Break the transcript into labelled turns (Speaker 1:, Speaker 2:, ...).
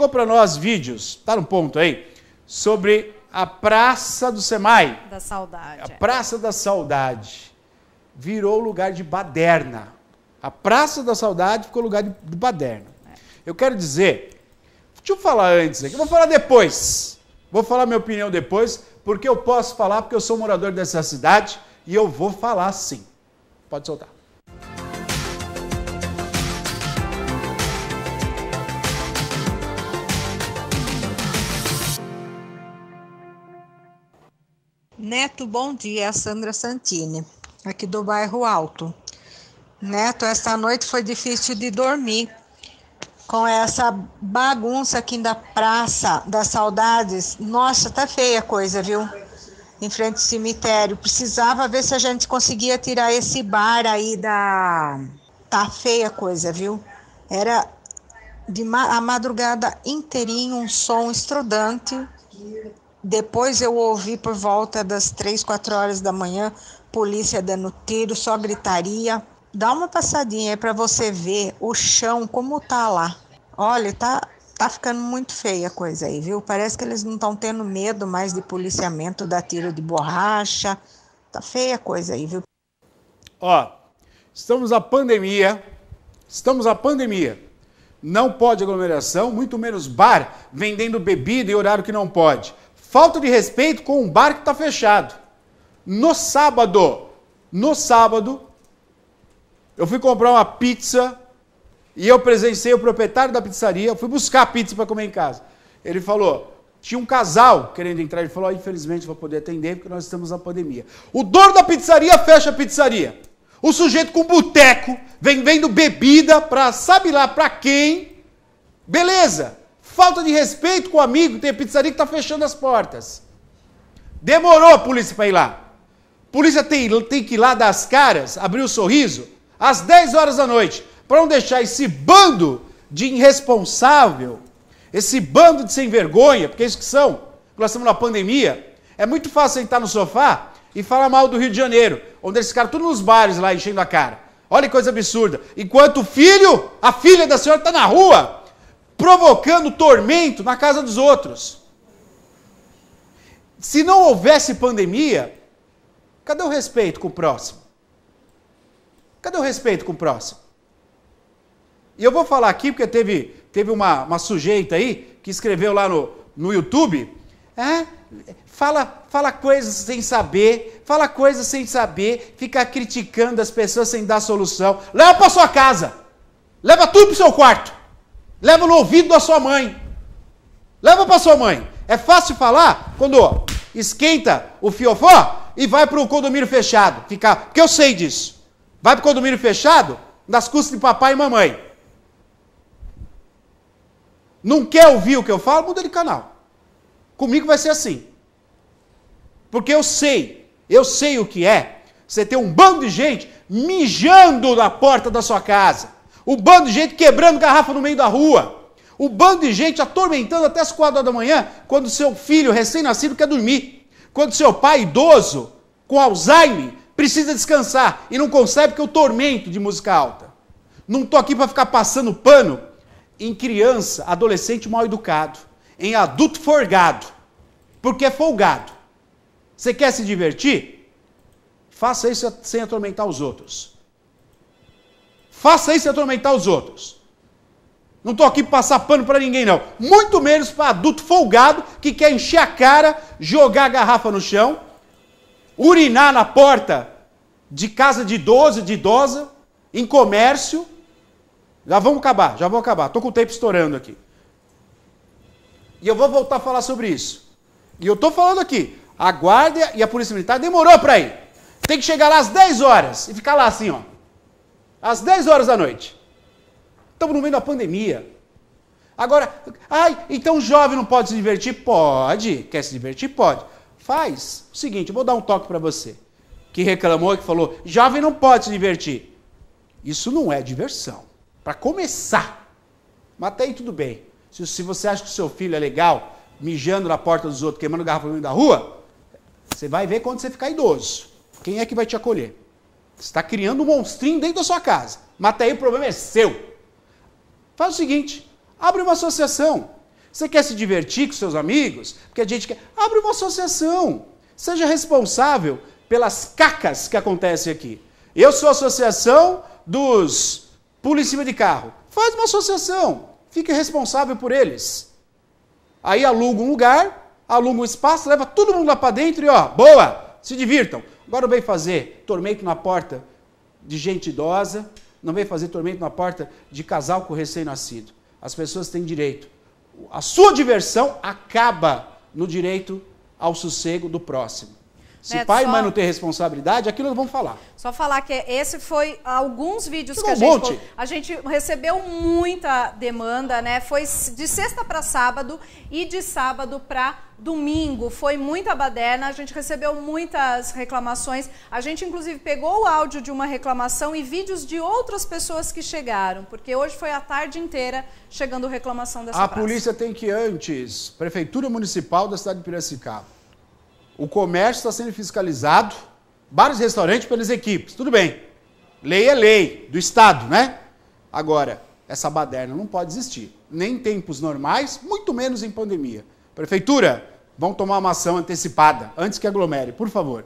Speaker 1: Ficou para nós vídeos, tá no ponto aí, sobre a Praça do Semai.
Speaker 2: Da Saudade. A
Speaker 1: Praça da Saudade virou lugar de baderna. A Praça da Saudade ficou lugar de, de baderna. É. Eu quero dizer, deixa eu falar antes aqui, eu vou falar depois. Vou falar minha opinião depois, porque eu posso falar, porque eu sou morador dessa cidade e eu vou falar sim. Pode soltar.
Speaker 2: Neto, bom dia. É Sandra Santini, aqui do bairro Alto. Neto, esta noite foi difícil de dormir com essa bagunça aqui da Praça das Saudades. Nossa, tá feia a coisa, viu? Em frente ao cemitério. Precisava ver se a gente conseguia tirar esse bar aí da. Tá feia a coisa, viu? Era de ma... a madrugada inteirinha um som estrudante. Depois eu ouvi por volta das três, quatro horas da manhã, polícia dando tiro, só gritaria. Dá uma passadinha aí para você ver o chão como tá lá. Olha, tá tá ficando muito feia a coisa aí, viu? Parece que eles não estão tendo medo mais de policiamento, da tiro de borracha. Tá feia a
Speaker 1: coisa aí, viu? Ó, estamos a pandemia. Estamos a pandemia. Não pode aglomeração, muito menos bar vendendo bebida e horário que não pode. Falta de respeito com um bar que está fechado. No sábado, no sábado, eu fui comprar uma pizza e eu presenciei o proprietário da pizzaria. Eu fui buscar a pizza para comer em casa. Ele falou: tinha um casal querendo entrar. Ele falou: oh, infelizmente vou poder atender porque nós estamos na pandemia. O dono da pizzaria fecha a pizzaria. O sujeito com boteco vem vendo bebida para sabe lá para quem. Beleza. Falta de respeito com o amigo, tem pizzaria que está fechando as portas. Demorou a polícia para ir lá. A polícia tem, tem que ir lá dar as caras, abrir o um sorriso, às 10 horas da noite, para não deixar esse bando de irresponsável, esse bando de sem vergonha, porque é isso que são, nós estamos na pandemia, é muito fácil sentar no sofá e falar mal do Rio de Janeiro, onde eles ficaram todos nos bares lá enchendo a cara. Olha que coisa absurda. Enquanto o filho, a filha da senhora está na rua, provocando tormento na casa dos outros. Se não houvesse pandemia, cadê o respeito com o próximo? Cadê o respeito com o próximo? E eu vou falar aqui porque teve, teve uma, uma sujeita aí que escreveu lá no, no YouTube. É, fala, fala coisas sem saber, fala coisas sem saber, fica criticando as pessoas sem dar solução. Leva para sua casa, leva tudo para seu quarto. Leva no ouvido da sua mãe. Leva para sua mãe. É fácil falar quando esquenta o fiofó e vai para o condomínio fechado. Ficar, porque eu sei disso. Vai para o condomínio fechado das custas de papai e mamãe. Não quer ouvir o que eu falo? Muda de canal. Comigo vai ser assim. Porque eu sei, eu sei o que é você ter um bando de gente mijando na porta da sua casa. O bando de gente quebrando garrafa no meio da rua. O bando de gente atormentando até as quatro horas da manhã, quando seu filho recém-nascido quer dormir. Quando seu pai idoso, com Alzheimer, precisa descansar e não consegue que o tormento de música alta. Não estou aqui para ficar passando pano em criança, adolescente mal educado, em adulto forgado, porque é folgado. Você quer se divertir? Faça isso sem atormentar os outros. Faça isso e atormentar os outros. Não estou aqui para passar pano para ninguém, não. Muito menos para adulto folgado que quer encher a cara, jogar a garrafa no chão, urinar na porta de casa de idoso, de idosa, em comércio. Já vamos acabar, já vamos acabar. Estou com o tempo estourando aqui. E eu vou voltar a falar sobre isso. E eu estou falando aqui, a guarda e a polícia militar demorou para ir. Tem que chegar lá às 10 horas e ficar lá assim, ó às 10 horas da noite. Estamos no meio da pandemia. Agora, ai, então o jovem não pode se divertir? Pode. Quer se divertir? Pode. Faz o seguinte, vou dar um toque para você. Que reclamou, que falou, jovem não pode se divertir. Isso não é diversão. Para começar. Mas até aí tudo bem. Se, se você acha que o seu filho é legal, mijando na porta dos outros, queimando garrafa no meio da rua, você vai ver quando você ficar idoso. Quem é que vai te acolher? Você está criando um monstrinho dentro da sua casa. Mas aí o problema é seu. Faz o seguinte: abre uma associação. Você quer se divertir com seus amigos? Porque a gente quer. Abre uma associação. Seja responsável pelas cacas que acontecem aqui. Eu sou a associação dos pula em cima de carro. Faz uma associação. Fique responsável por eles. Aí aluga um lugar, aluga um espaço, leva todo mundo lá para dentro e ó, boa, se divirtam. Agora não vem fazer, tormento na porta de gente idosa, não vem fazer tormento na porta de casal com recém-nascido. As pessoas têm direito. A sua diversão acaba no direito ao sossego do próximo.
Speaker 2: Se Neto, pai e mãe não tem
Speaker 1: responsabilidade, aquilo nós vamos falar.
Speaker 2: Só falar que esse foi alguns vídeos Chegou que a um gente. Monte. A gente recebeu muita demanda, né? Foi de sexta para sábado e de sábado para domingo. Foi muita baderna, a gente recebeu muitas reclamações. A gente, inclusive, pegou o áudio de uma reclamação e vídeos de outras pessoas que chegaram, porque hoje foi a tarde inteira chegando reclamação dessa A praça. polícia
Speaker 1: tem que antes, Prefeitura Municipal da cidade de Piracicaba o comércio está sendo fiscalizado, bares e restaurantes pelas equipes, tudo bem. Lei é lei, do Estado, né? Agora, essa baderna não pode existir. Nem em tempos normais, muito menos em pandemia. Prefeitura, vão tomar uma ação antecipada, antes que aglomere, por favor.